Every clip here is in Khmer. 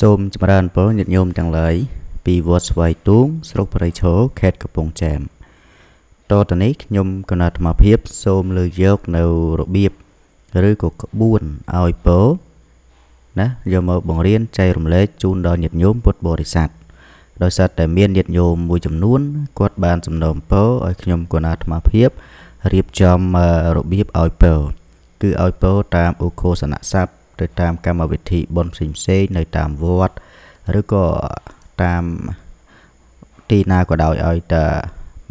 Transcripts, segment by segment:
សូមចម្រើនពរញាតិញោមទាំងឡាយពីវត្តស្វាយទូងស្រុកព្រៃឈរខេត្តកំពង់ចាមតទៅនេះខ្ញុំកណាអាត្មាភាពសូមលើកយកនៅរបៀបឬក៏ក្បួនឲ្យពរណាយកមកបង្រៀនចែករំលែកជូនដល់ញាតិញោមពុទ្ធបរិស័ទដោយសារតែមានញាតិញោមមួយចំនួន គាត់បាន សំណូមពរឲ្យខ្ញុំកណាអាត្មាភាពរៀបចំរបៀបឲ្យពរគឺឲ្យពរតាមឧខោសនៈស័ព្ទទៅតាមកម្មវិធីបុណ្យផ្សេងៗនៅតាមវត្តឬក៏តាមទីណាក៏ដោយឲ្យតែ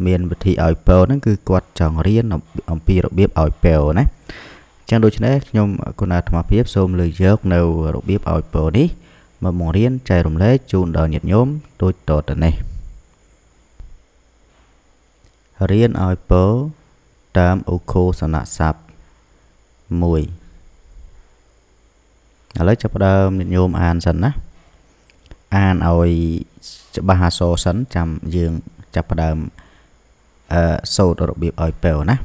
មានវិធីឲ្យពើហ្នឹងគឺគាត់ចង់រៀនអំពីរបៀបឲ្យពើណាចឹងដូច្នេះខ្ញុំគុណអាត្មាភាពសូមលើកយកនៅរបៀបឲ្យពើនេះមកបង្រៀនចែករំលែកជូនដល់ញាតិញោមដូចតទៅនេះរៀនឲ្យពើតាមឧខោសនៈស័ព្ទ1ឥឡូវចាប់ផ្ដើមញាតិញោមអានសិនណាអានឲ្យច្បាស់អសរសិនចាំយើងចាប់ផ្ដើមអឺសូត្ររបៀបឲ្យពេលណា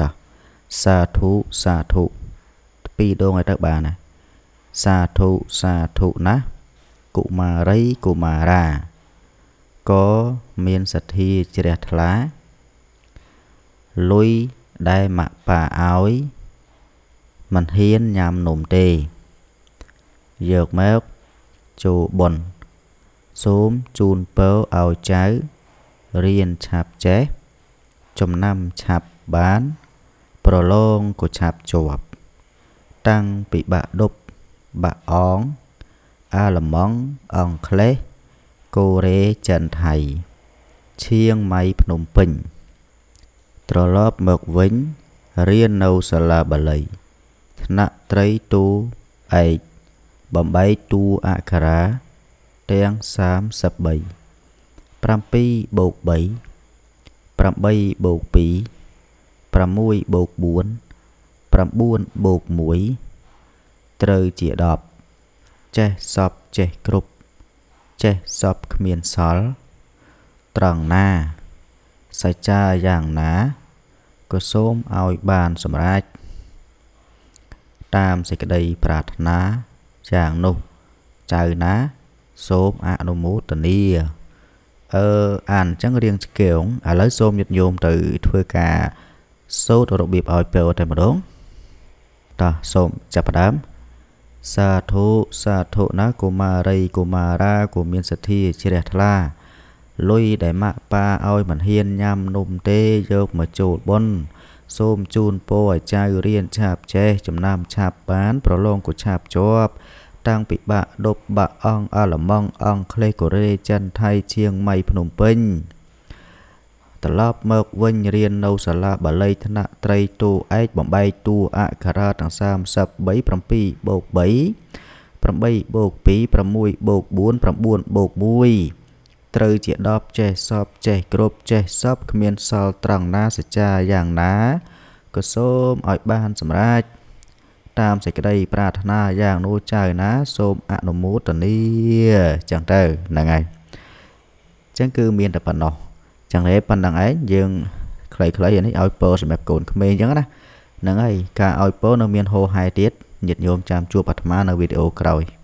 តោះសាធុសាធុពីរដងឲ្យទៅបានណាសាធុសាធុណាកុមារីកុមារាក៏មានសទ្ធាជ្រះថ្លាលុយដែលមកប៉ាឲ្យមិនហ៊ានញ៉ាំនំទេយកមកចូលបុណ្យសូមជូនពរឲ្យចៅរៀនឆាប់ចេះ ចំណាំឆាប់បាន ប្រឡងក៏ឆាប់ជាប់តាំងពីបាក់ដប់បាក់អង អាឡម៉ង់អង់គ្លេសកូរ៉េចិនថៃឈៀងម៉ៃភ្នំពេញត្រឡប់មកវិញរៀននៅសាលាបាលីថ្នាក់ត្រីតូឯកបំបីតួអក្ខរាទាំង33 7បូក3 8បូក2 6បូក4 9បូក1ត្រូវជា10ចេះសពចេះគ្រប់ចេះសពគ្មានសល់ត្រង់ណាសច្ចាយ៉ាងណាក៏សូមឲ្យបានសម្រេចតាមសេចក្តីប្រាថ្នាយ៉ាងនោះចៅណាសូមអនុមោទនាអឺអានអញ្ចឹងរៀងឆ្កេងឥឡូវសូមញាតញោមទៅធ្វើការសូត្ររបៀបឲ្យពោតែម្ដងតោះសូមចាប់ផ្ដើមសាធុសាធុណាកុមារីកុមារាគូមានសទ្ធាជ្រះថ្លាលុយដែលម៉ាក់ប៉ាឲ្យមិនហ៊ានញ៉ាំនំទេយកមកចូលបុណ្យសូមជូនពរឲ្យចៅរៀនឆាប់ចេះចំណាំឆាប់បានប្រឡងក៏ឆាប់ជាប់តាំងពិបាកដប់បាក់អង្គអាឡម៉ង់អង្គក្លេសកូរ៉េចិនថៃឈៀងម៉ៃភ្នំពេញត្រឡប់មកវិញរៀននៅសាលាបាលីថ្នាក់ត្រីតួឯកបំបែកតួអក្សរទាំង33 7បូក3 8បូក2 6បូក4 9បូក1ត្រូវជា10ចេះសពចេះគ្រប់ចេះសពគ្មានសល់ត្រង់ណាសច្ចាយ៉ាងណាក៏សូមឲ្យបានសម្រេចតាមសេចក្តីប្រាថ្នាយ៉ាងនោះចៅណាសូមអនុមោទនីចឹងទៅហ្នឹងហើយចឹងគឺមានតែប៉ុណ្ណោះចឹងទេប៉ុណ្្នឹងឯងយើងខ្លីៗនេះឲ្យពរសម្រាប់កូនក្មេងចឹងណាហ្នឹងហើយការឲ្យពរនៅមានហោហែទៀតញាតិញោមចាំជួបអាត្មានៅវីដេអូក្រោយ។